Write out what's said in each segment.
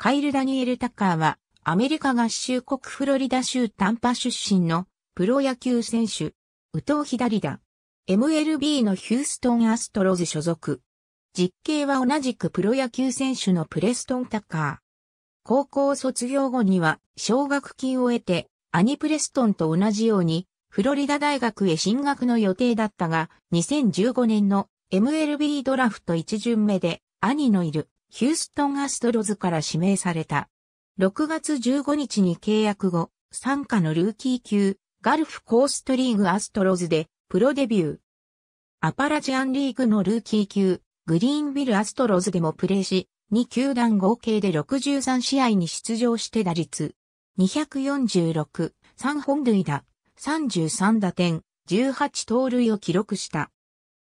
カイル・ダニエル・タッカーは、アメリカ合衆国フロリダ州タンパ出身のプロ野球選手、右投左打。MLB のヒューストン・アストロズ所属。実刑は同じくプロ野球選手のプレストン・タッカー。高校卒業後には奨学金を得て、アニ・プレストンと同じように、フロリダ大学へ進学の予定だったが、2015年の MLB ドラフト1巡目で、兄のいるヒューストンアストロズから指名された。6月15日に契約後、参加のルーキー級、ガルフコーストリーグアストロズで、プロデビュー。アパラジアンリーグのルーキー級、グリーンビルアストロズでもプレーし、2球団合計で63試合に出場して打率、246、3本塁打、33打点、18盗塁を記録した。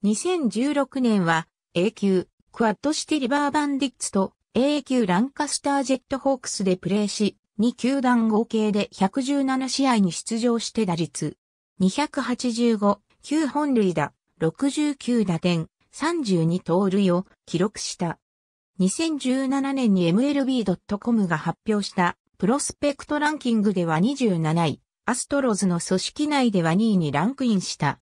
2016年は A 級クワッドシティリバーバンディッツと A 級ランカスタージェットホークスでプレーし、2球団合計で117試合に出場して打率。285、9本塁打、69打点、32盗塁を記録した。2017年に MLB.com が発表したプロスペクトランキングでは27位、アストロズの組織内では2位にランクインした。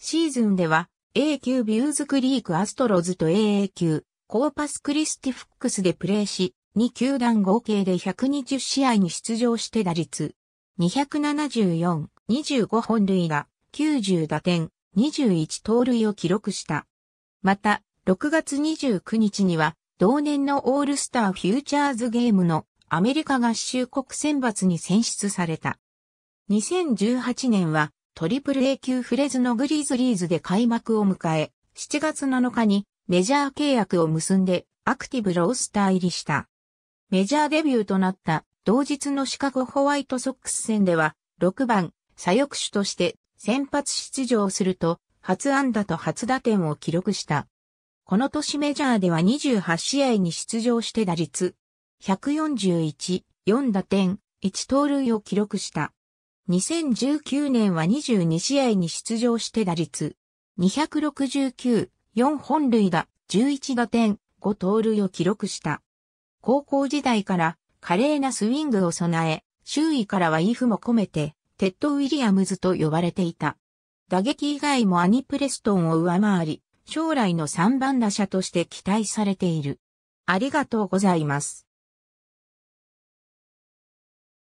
シーズンでは A 級ビューズクリークアストロズと AA 級コーパスクリスティフックスでプレーし、2球団合計で120試合に出場して打率274、25本塁打、90打点、21盗塁を記録した。また、6月29日には、同年のオールスターフューチャーズゲームのアメリカ合衆国選抜に選出された。2018年はトリプル A 級フレズのグリズリーズで開幕を迎え、7月7日にメジャー契約を結んでアクティブロースター入りした。メジャーデビューとなった同日のシカゴホワイトソックス戦では6番左翼手として先発出場すると初安打と初打点を記録した。この年メジャーでは28試合に出場して打率141、4打点、1盗塁を記録した。2019年は22試合に出場して打率269、4本塁打、11打点、5盗塁を記録した。高校時代から華麗なスイングを備え、周囲からはイフも込めて、テッド・ウィリアムズと呼ばれていた。打撃以外もアニ・プレストンを上回り、将来の3番打者として期待されている。ありがとうございます。